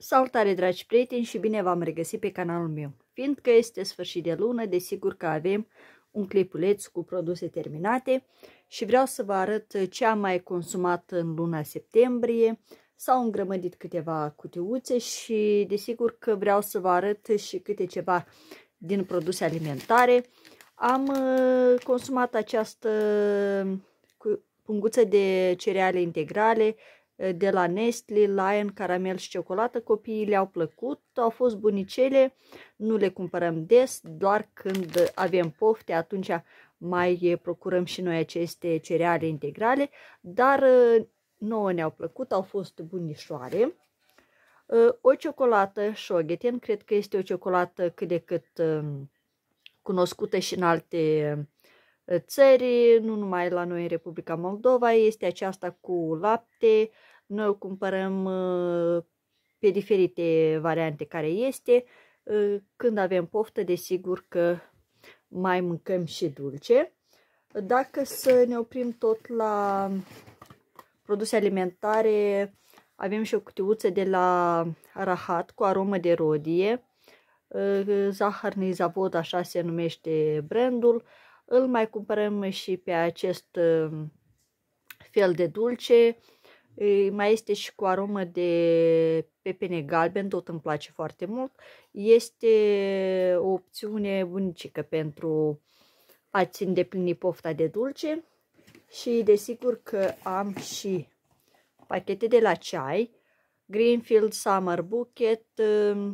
Salutare dragi prieteni și bine v-am regăsit pe canalul meu. Fiindcă este sfârșit de lună, desigur că avem un clipuleț cu produse terminate și vreau să vă arăt ce am mai consumat în luna septembrie. S-au îngrămădit câteva cutiuțe și desigur că vreau să vă arăt și câte ceva din produse alimentare. Am uh, consumat această punguță de cereale integrale de la Nestle, Lion, caramel și ciocolată. Copiii le-au plăcut, au fost bunicele, nu le cumpărăm des, doar când avem pofte, atunci mai procurăm și noi aceste cereale integrale, dar uh, nouă ne-au plăcut, au fost bunișoare. Uh, o ciocolată Shogeten, cred că este o ciocolată cât de cât um, cunoscută și în alte uh, țări, nu numai la noi în Republica Moldova, este aceasta cu lapte, noi o cumpărăm uh, pe diferite variante care este. Uh, când avem poftă, desigur că mai mâncăm și dulce. Dacă să ne oprim tot la produse alimentare, avem și o cutiuță de la Rahat cu aromă de rodie. Uh, zahăr nizavod așa se numește brandul. Îl mai cumpărăm și pe acest fel de dulce mai este și cu aromă de pepene galben, tot îmi place foarte mult. Este o opțiune bunicică pentru a-ți îndeplini pofta de dulce și desigur că am și pachete de la ceai, Greenfield Summer Bucket, uh,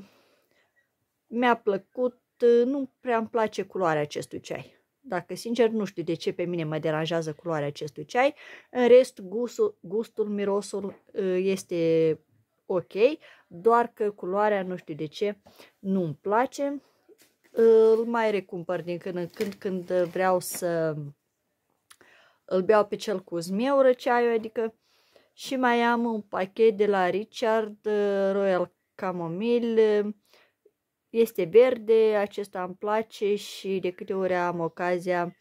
mi-a plăcut, uh, nu prea îmi place culoarea acestui ceai. Dacă sincer, nu știu de ce pe mine mă deranjează culoarea acestui ceai. În rest, gustul, gustul mirosul uh, este ok, doar că culoarea, nu știu de ce, nu-mi place. Îl mai recumpăr din când în când, când vreau să îl beau pe cel cu zmeură ceaiul, adică și mai am un pachet de la Richard uh, Royal Camomile este verde, acesta îmi place și de câte ori am ocazia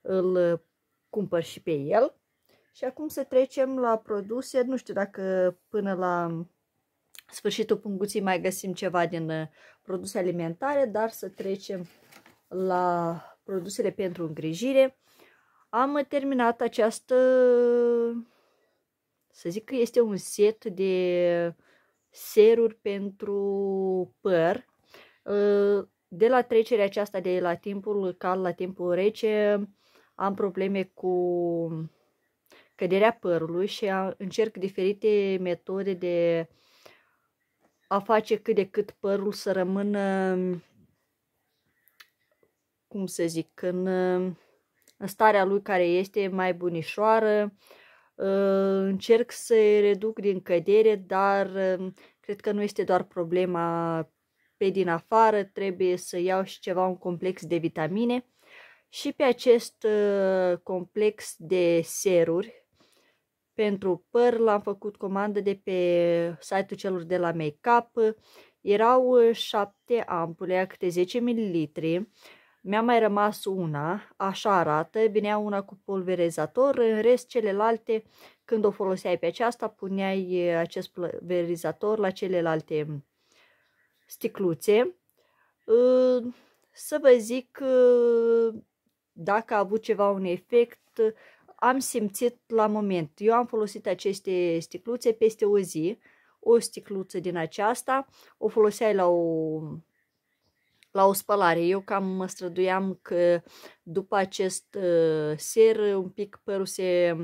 îl cumpăr și pe el. Și acum să trecem la produse, nu știu dacă până la sfârșitul punguții mai găsim ceva din uh, produse alimentare, dar să trecem la produsele pentru îngrijire. Am terminat această, să zic că este un set de seruri pentru păr Ă, de la trecerea aceasta de la timpul cald la timpul rece, am probleme cu căderea părului și încerc diferite metode de a face cât de cât părul să rămână, cum să zic, în, în starea lui care este mai bunișoară. Ă, încerc să reduc din cădere, dar cred că nu este doar problema pe din afară, trebuie să iau și ceva, un complex de vitamine. Și pe acest uh, complex de seruri pentru păr l-am făcut comandă de pe site-ul celor de la Makeup. Erau 7 uh, ampule, câte 10 ml. Mi-a mai rămas una, așa arată, venea una cu pulverizator, în rest celelalte, când o foloseai pe aceasta, puneai uh, acest pulverizator la celelalte sticluțe. Să vă zic dacă a avut ceva un efect, am simțit la moment. Eu am folosit aceste sticluțe peste o zi, o sticluță din aceasta, o foloseai la o, la o spălare. Eu cam mă străduiam că după acest uh, ser un pic părul se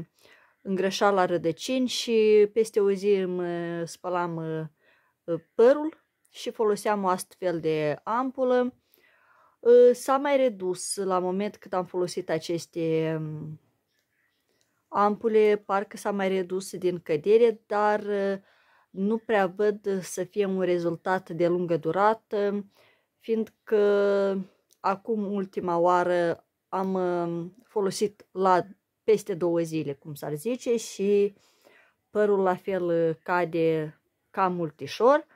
îngrășa la rădăcini și peste o zi îmi spălam uh, părul și foloseam o astfel de ampulă. Ă, s-a mai redus la moment cât am folosit aceste mm, ampule, parcă s-a mai redus din cădere, dar ă, nu prea văd să fie un rezultat de lungă durată, fiindcă acum ultima oară am ă, folosit la peste două zile, cum s-ar zice, și părul la fel cade cam multișor. ușor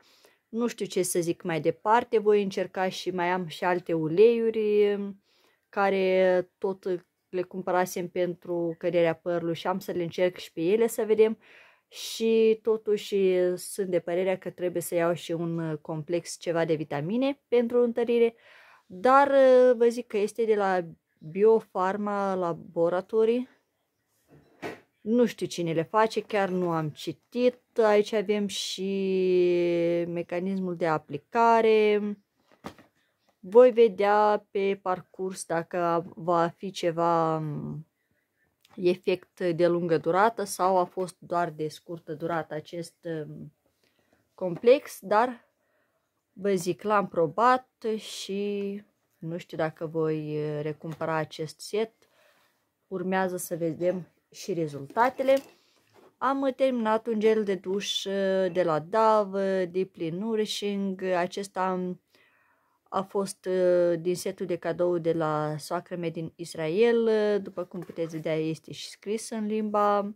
nu știu ce să zic mai departe, voi încerca și mai am și alte uleiuri ehm, care tot le cumpărasem pentru căderea părului și am să le încerc și pe ele să vedem și totuși ehm, sunt de părerea că trebuie să iau și un ehm, complex ceva de vitamine pentru întărire, dar vă zic că este de la Biofarma Laboratorii nu știu cine le face, chiar nu am citit. Aici avem și mecanismul de aplicare. Voi vedea pe parcurs dacă va fi ceva um, efect de lungă durată sau a fost doar de scurtă durată acest um, complex, dar vă zic, l-am probat și nu știu dacă voi uh, recumpăra acest set. Urmează să vedem și rezultatele. Am terminat un gel de duș uh, de la Dove, Deeply Nourishing. Acesta a fost uh, din setul de cadou de la soacră mea din Israel. Uh, după cum puteți vedea, este și scris în limba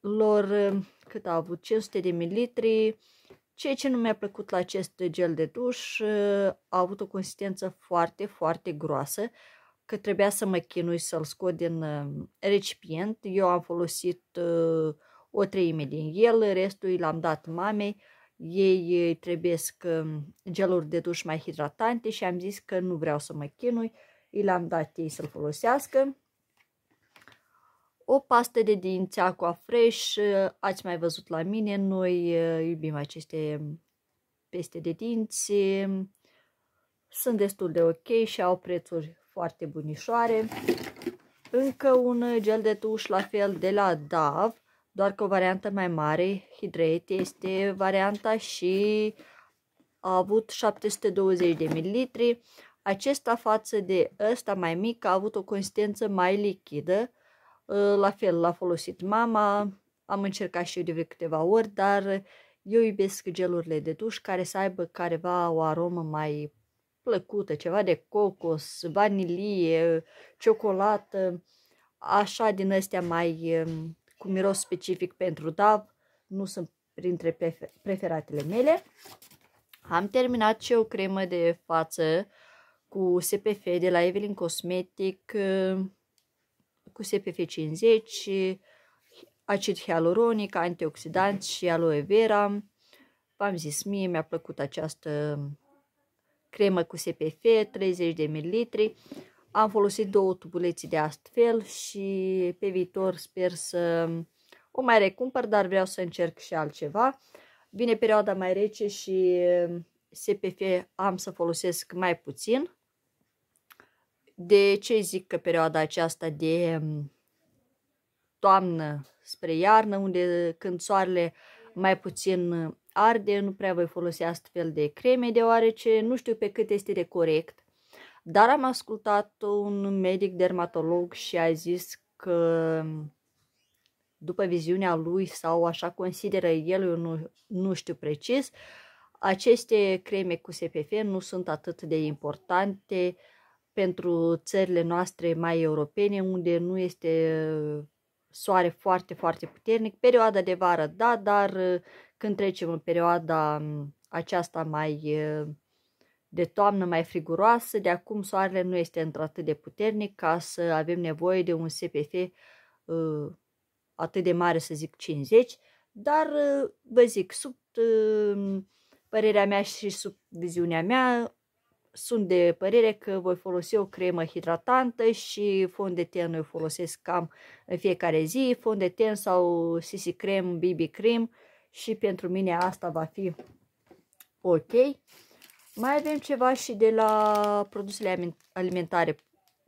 lor cât a avut 500 de mililitri. Ceea ce nu mi-a plăcut la acest gel de duș a avut o consistență foarte, foarte groasă că trebuia să mă chinui să-l scot din uh, recipient. Eu am folosit uh, o treime din el, restul l-am dat mamei. Ei uh, trebuie um, geluri de duș mai hidratante și am zis că nu vreau să mă chinui. I l-am dat ei să-l folosească. O pastă de dinți Aqua Fresh, ați mai văzut la mine, noi iubim aceste um, peste de dinți, sunt destul de ok și au prețuri foarte bunișoare. Încă un gel de tuș la fel de la DAV, doar că o variantă mai mare, Hydrate este varianta și a avut 720 de mililitri. Acesta față de ăsta mai mic a avut o consistență mai lichidă. Ă, la fel l-a folosit mama, am încercat și eu de câteva ori, dar eu iubesc gelurile de duș care să aibă careva o aromă mai plăcută, ceva de cocos, vanilie, ciocolată, așa din astea mai um, cu miros specific pentru DAV, nu sunt printre preferatele mele. Am terminat și o cremă de față cu SPF de la Evelyn Cosmetic, um, cu SPF 50, acid hialuronic, antioxidant și aloe vera. V-am zis mie, mi-a plăcut această cremă cu SPF, 30 de ml. Am folosit două tubuleții de astfel și pe viitor sper să o mai recumpăr, dar vreau să încerc și altceva. Vine perioada mai rece și SPF am să folosesc mai puțin. De ce zic că perioada aceasta de mm, toamnă spre iarnă, unde când soarele mai puțin arde, nu prea voi folosi astfel de creme, deoarece nu știu pe cât este de corect. Dar am ascultat un medic dermatolog și a zis că după viziunea lui sau așa consideră el, eu nu, nu știu precis, aceste creme cu SPF nu sunt atât de importante pentru țările noastre mai europene, unde nu este soare foarte, foarte puternic. Perioada de vară, da, dar când trecem în perioada aceasta mai de toamnă mai friguroasă, de acum soarele nu este într-atât de puternic ca să avem nevoie de un SPF atât de mare, să zic 50, dar vă zic, sub părerea mea și sub viziunea mea, sunt de părere că voi folosi o cremă hidratantă și fond de ten eu folosesc cam în fiecare zi, fond de ten sau CC crem, BB cream, și pentru mine asta va fi ok. Mai avem ceva și de la produsele alimentare.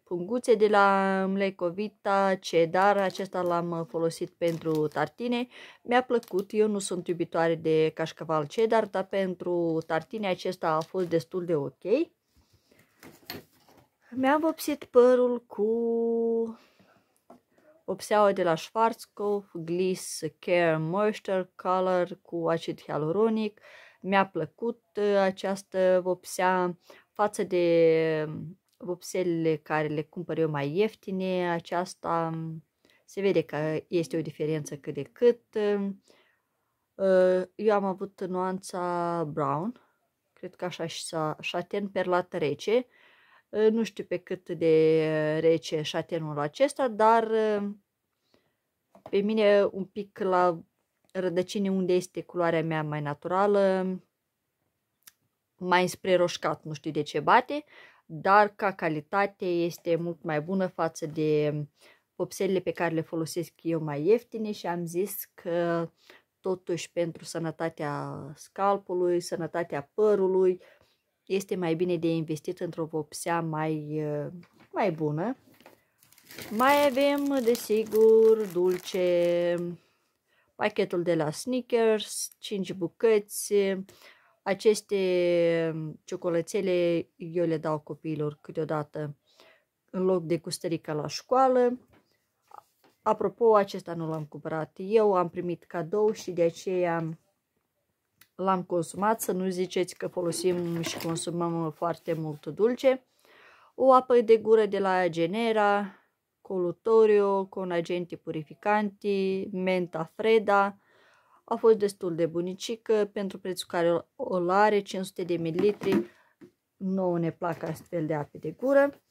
Punguțe de la Mlecovita, Cedar, acesta l-am uh, folosit pentru tartine. Mi-a plăcut, eu nu sunt iubitoare de cașcaval Cedar, dar pentru tartine acesta a fost destul de ok. Mi-am vopsit părul cu Obseaua de la Schwarzkopf, Gliss, Care, Moisture, Color cu acid hialuronic. Mi-a plăcut uh, această vopsea față de um, vopselele care le cumpăr eu mai ieftine. Aceasta um, se vede că este o diferență cât de cât. Um, uh, eu am avut nuanța brown, cred că așa și satin perlat rece Ă, nu știu pe cât de ă, rece șatenul acesta, dar ă, pe mine un pic la rădăcini unde este culoarea mea mai naturală, mai spre roșcat, nu știu de ce bate, dar ca calitate este mult mai bună față de vopselele pe care le folosesc eu mai ieftine și am zis că totuși pentru sănătatea scalpului, sănătatea părului, este mai bine de investit într-o vopsea mai, uh, mai bună. Mai avem, desigur, dulce, pachetul de la Snickers, 5 bucăți. Aceste ciocolățele eu le dau copiilor câteodată în loc de custărica la școală. Apropo, acesta nu l-am cumpărat eu, am primit cadou și de aceea l-am consumat, să nu ziceți că folosim și consumăm foarte mult dulce. O apă de gură de la Genera, colutorio, cu un purificanti, menta freda. A fost destul de bunicică pentru prețul care o are, 500 de mililitri. Nouă ne plac astfel de ape de gură.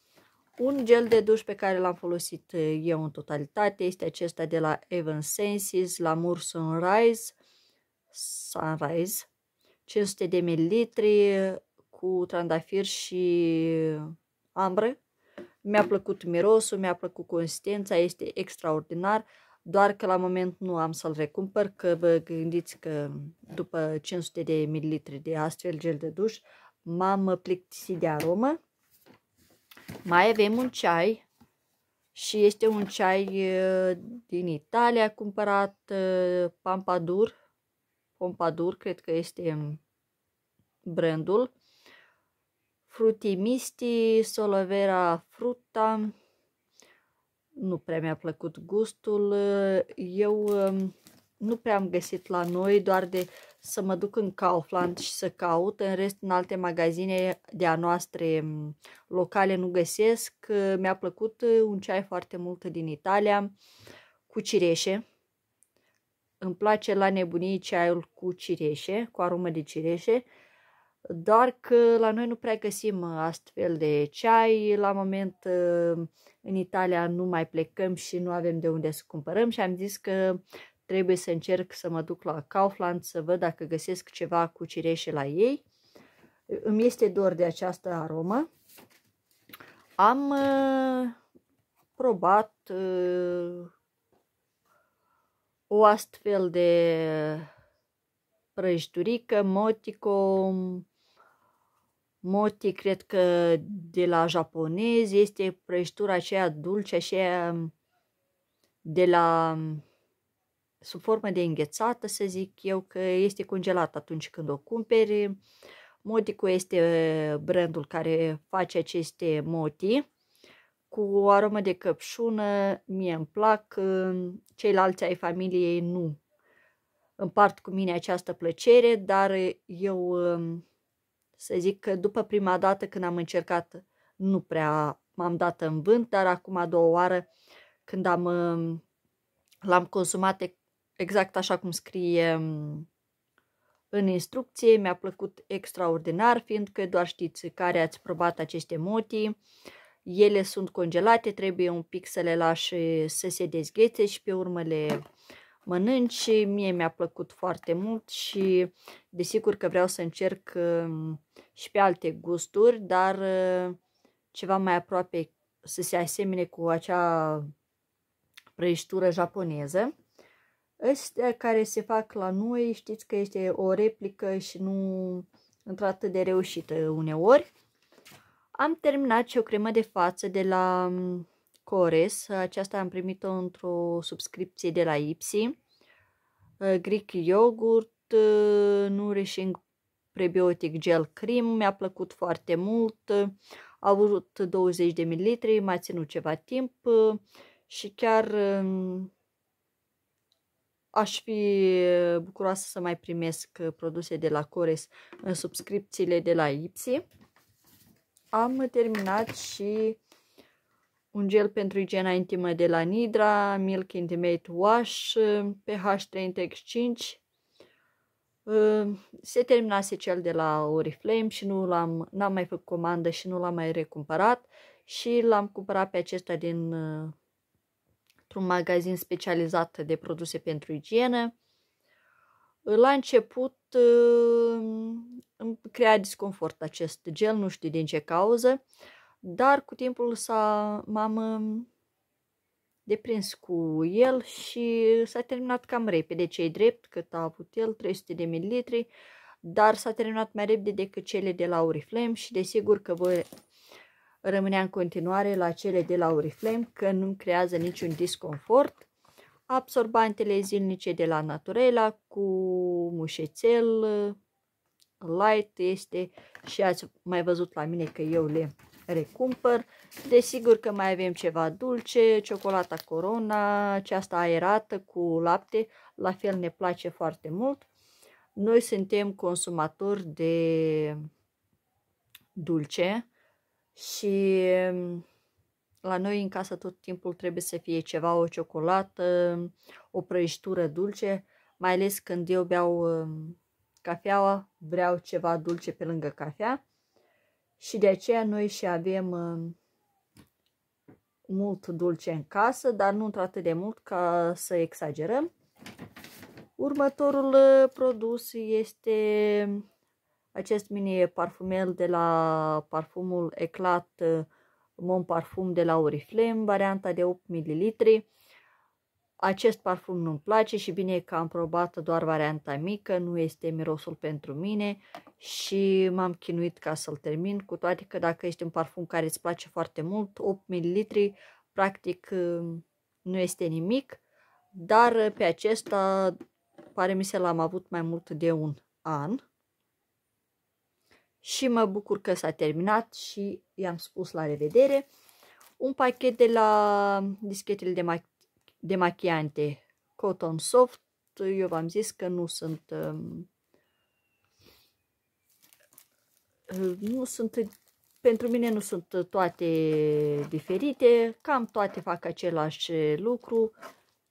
Un gel de duș pe care l-am folosit eu în totalitate este acesta de la Evan Senses, la Murson Rise Sunrise, 500 de mililitri cu trandafir și ambră. Mi-a plăcut mirosul, mi-a plăcut consistența, este extraordinar, doar că la moment nu am să-l recumpăr, că vă gândiți că după 500 de mililitri de astfel gel de duș m-am plictisit de aromă. Mai avem un ceai și este un ceai uh, din Italia cumpărat, uh, Pampadur, Pompadour, cred că este brandul. Frutimisti, Solovera Fruta. Nu prea mi-a plăcut gustul. Eu um, nu prea am găsit la noi, doar de să mă duc în Kaufland și să caut. În rest, în alte magazine de a noastre um, locale nu găsesc. Mi-a plăcut un ceai foarte mult din Italia cu cireșe. Îmi place la nebunie ceaiul cu cireșe, cu aromă de cireșe, doar că la noi nu prea găsim astfel de ceai. La moment ă, în Italia nu mai plecăm și nu avem de unde să cumpărăm și am zis că trebuie să încerc să mă duc la Kaufland să văd dacă găsesc ceva cu cireșe la ei. Îmi este dor de această aromă. Am ă, probat ă, o astfel de prăjiturică, motico, moti, cred că de la japonezi, este prăjitura aceea dulce, aceea de la sub formă de înghețată, să zic eu, că este congelată atunci când o cumperi. Motico este brandul care face aceste moti cu o aromă de căpșună, mie îmi plac, ceilalți ai familiei nu împart cu mine această plăcere, dar eu um, să zic că după prima dată când am încercat nu prea m-am dat în vânt, dar acum a doua oară când am um, l-am consumat exact așa cum scrie um, în instrucție, mi-a plăcut extraordinar, fiindcă doar știți care ați probat aceste motii, ele sunt congelate, trebuie un pic să le lași să se dezghețe și pe urmă le mănânci mie mi-a plăcut foarte mult și desigur că vreau să încerc um, și pe alte gusturi, dar uh, ceva mai aproape să se asemene cu acea prăjitură japoneză. Astea care se fac la noi știți că este o replică și nu într-atât de reușită uneori. Am terminat și o cremă de față de la mm, Cores. Aceasta am primit-o într-o subscripție de la Ipsy. Ă, Greek yogurt, ă, nourishing prebiotic gel cream, mi-a plăcut foarte mult. A avut 20 de mililitri, m-a ținut ceva timp ă, și chiar mm, aș fi bucuroasă să mai primesc produse de la Cores în subscripțiile de la Ipsy am terminat și un gel pentru igiena intimă de la Nidra, Milk Intimate Wash, pH 3.5. Ehm, se terminase cel de la Oriflame și nu l-am n-am mai făcut comandă și nu l-am mai recumpărat și l-am cumpărat pe acesta din eh, un magazin specializat de produse pentru igienă. La început Uh, îmi crea disconfort acest gel, nu știu din ce cauză, dar cu timpul s-a, m-am um, deprins cu el și s-a terminat cam repede, cei drept, cât a avut el, 300 de mililitri, dar s-a terminat mai repede decât cele de la Oriflame și desigur că voi rămânea în continuare la cele de la Oriflame, că nu creează niciun disconfort absorbantele zilnice de la Naturela cu mușețel, light este și ați mai văzut la mine că eu le recumpăr. Desigur că mai avem ceva dulce, ciocolata Corona, aceasta aerată cu lapte, la fel ne place foarte mult. Noi suntem consumatori de dulce și la noi în casă tot timpul trebuie să fie ceva, o ciocolată, o prăjitură dulce, mai ales când eu beau um, cafeaua, vreau ceva dulce pe lângă cafea. Și de aceea noi și avem um, mult dulce în casă, dar nu atât de mult ca să exagerăm. Următorul uh, produs este acest mini parfumel de la parfumul Eclat uh, Mon Parfum de la Oriflame, varianta de 8 ml. Acest parfum nu-mi place și bine că am probat doar varianta mică, nu este mirosul pentru mine și m-am chinuit ca să-l termin, cu toate că dacă este un parfum care îți place foarte mult, 8 ml practic uh, nu este nimic, dar pe acesta pare mi se l-am avut mai mult de un an și mă bucur că s-a terminat și i-am spus la revedere. Un pachet de la dischetele de, mach de machiante Cotton Soft. Eu v-am zis că nu sunt um, nu sunt pentru mine nu sunt toate diferite, cam toate fac același lucru,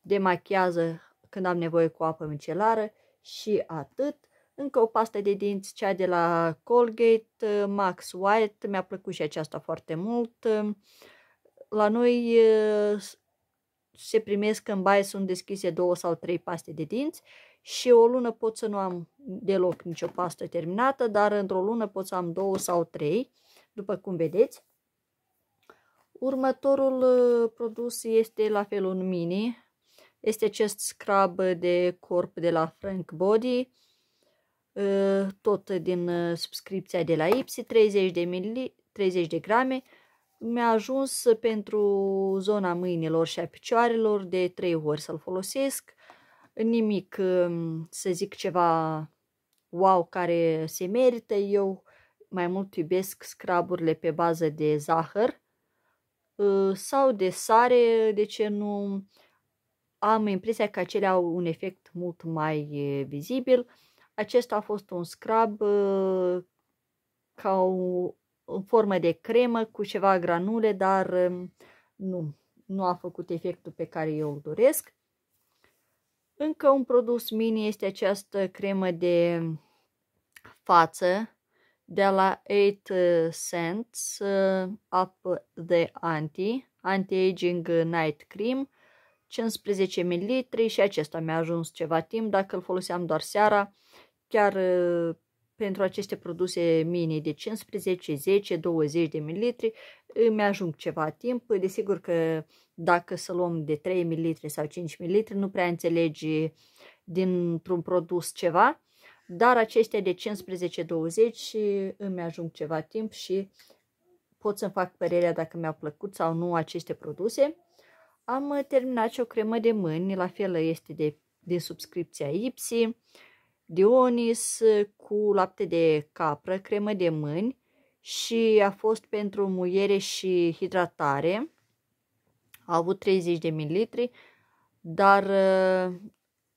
demachează când am nevoie cu apă micelară și atât. Încă o pastă de dinți, cea de la Colgate, uh, Max White, mi-a plăcut și aceasta foarte mult. Uh, la noi uh, se primesc în baie, sunt deschise două sau trei paste de dinți și o lună pot să nu am deloc nicio pastă terminată, dar într-o lună pot să am două sau trei, după cum vedeți. Următorul produs este la fel un mini, este acest scrub de corp de la Frank Body. Ă, tot din ă, subscripția de la Ipsi, 30 de, mili, 30 de grame. Mi-a ajuns pentru zona mâinilor și a picioarelor de 3 ori să-l folosesc. Nimic, ă, să zic ceva wow care se merită. Eu mai mult iubesc scraburile pe bază de zahăr sau de sare, de ce nu am impresia că acelea au un efect mult mai vizibil. Acesta a fost un scrub uh, ca o, în formă de cremă cu ceva granule, dar um, nu, nu a făcut efectul pe care eu îl doresc. Încă un produs mini este această cremă de față de la 8 uh, Cents uh, Up the Anti, Anti-Aging Night Cream, 15 ml și acesta mi-a ajuns ceva timp, dacă îl foloseam doar seara, chiar uh, pentru aceste produse mini de 15, 10, 20 de mililitri îmi ajung ceva timp. Desigur că dacă să luăm de 3 mililitri sau 5 mililitri nu prea înțelegi dintr-un produs ceva, dar acestea de 15-20 îmi ajung ceva timp și pot să-mi fac părerea dacă mi-au plăcut sau nu aceste produse. Am terminat și o cremă de mâini, la fel este de, de subscripția Ipsy Dionis cu lapte de capră, cremă de mâini și a fost pentru muiere și hidratare. A avut 30 de mililitri, dar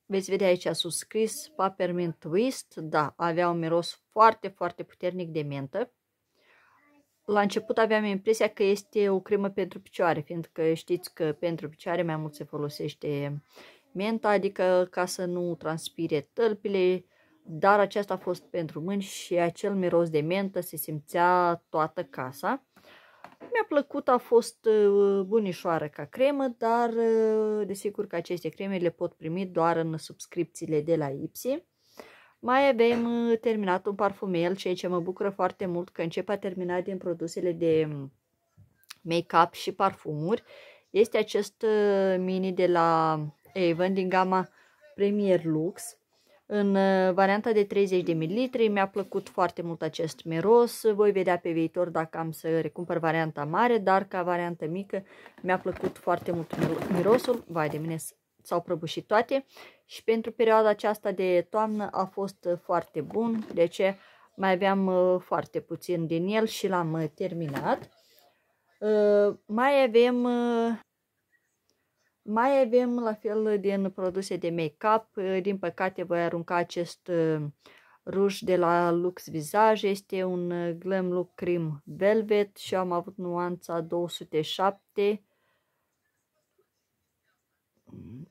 veți vedea aici sus scris Peppermint Twist, da, avea un miros foarte, foarte puternic de mentă. La început aveam impresia că este o cremă pentru picioare, fiindcă știți că pentru picioare mai mult se folosește menta, adică ca să nu transpire tălpile, dar aceasta a fost pentru mâini și acel miros de mentă se simțea toată casa. Mi-a plăcut, a fost uh, bunișoară ca cremă, dar uh, desigur că aceste creme le pot primi doar în subscripțiile de la Ipsy. Mai avem uh, terminat un parfumel, ceea ce mă bucură foarte mult că începe a termina din produsele de make-up și parfumuri. Este acest mini de la Avon din gama Premier Lux în uh, varianta de 30 de ml. Mi-a plăcut foarte mult acest miros. Voi vedea pe viitor dacă am să recumpăr varianta mare, dar ca variantă mică mi-a plăcut foarte mult mirosul. Vai de mine, s-au prăbușit toate și pentru perioada aceasta de toamnă a fost uh, foarte bun. De ce? Mai aveam uh, foarte puțin din el și l-am terminat. Mai avem mai avem la fel din produse de make-up, din păcate voi arunca acest uh, ruj de la Lux Visage, este un uh, Glam Look Cream Velvet și am avut nuanța 207,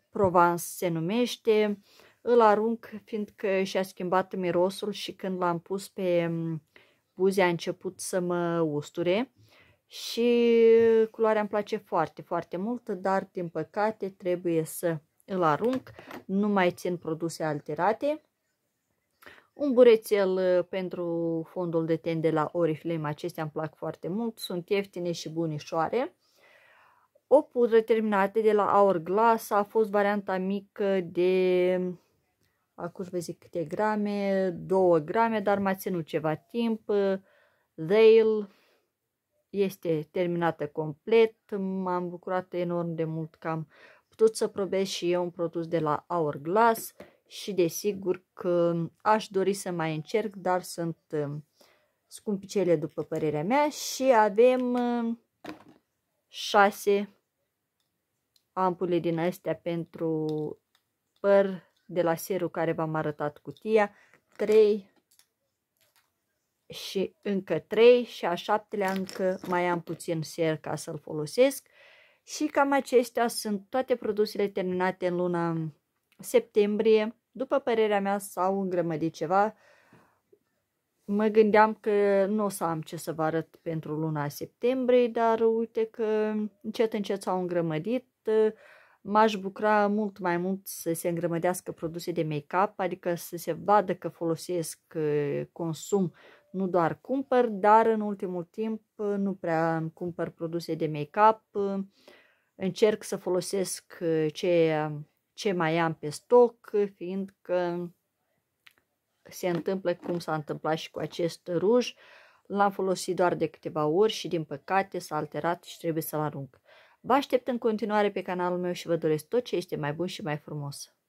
Provence se numește, îl arunc fiindcă și-a schimbat mirosul și când l-am pus pe um, buze a început să mă usture și culoarea îmi place foarte, foarte mult, dar din păcate trebuie să îl arunc, nu mai țin produse alterate. Un burețel uh, pentru fondul de ten de la Oriflame, acestea îmi plac foarte mult, sunt ieftine și bunișoare. O pudră terminată de la Hourglass a fost varianta mică de, acum vă zic câte grame, 2 grame, dar m-a ținut ceva timp. Thale, uh, este terminată complet. M-am bucurat enorm de mult că am putut să probez și eu un produs de la Hourglass și desigur că aș dori să mai încerc, dar sunt uh, scumpicele după părerea mea și avem 6 uh, ampule din astea pentru păr de la serul care v-am arătat cutia, 3 și încă 3 și a șaptelea încă mai am puțin ser ca să-l folosesc. Și cam acestea sunt toate produsele terminate în luna septembrie. După părerea mea s-au îngrămădit ceva. Mă gândeam că nu o să am ce să vă arăt pentru luna septembrie, dar uite că încet încet s-au îngrămădit. M-aș bucura mult mai mult să se îngrămădească produse de make-up, adică să se vadă că folosesc, consum nu doar cumpăr, dar în ultimul timp uh, nu prea cumpăr produse de make-up, uh, încerc să folosesc uh, ce, ce mai am pe stoc, fiindcă se întâmplă cum s-a întâmplat și cu acest ruj, l-am folosit doar de câteva ori și din păcate s-a alterat și trebuie să-l arunc. Vă aștept în continuare pe canalul meu și vă doresc tot ce este mai bun și mai frumos.